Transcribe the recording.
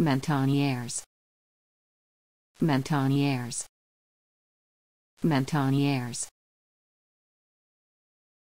Mentoniers. Mentoniers. Mentoniers.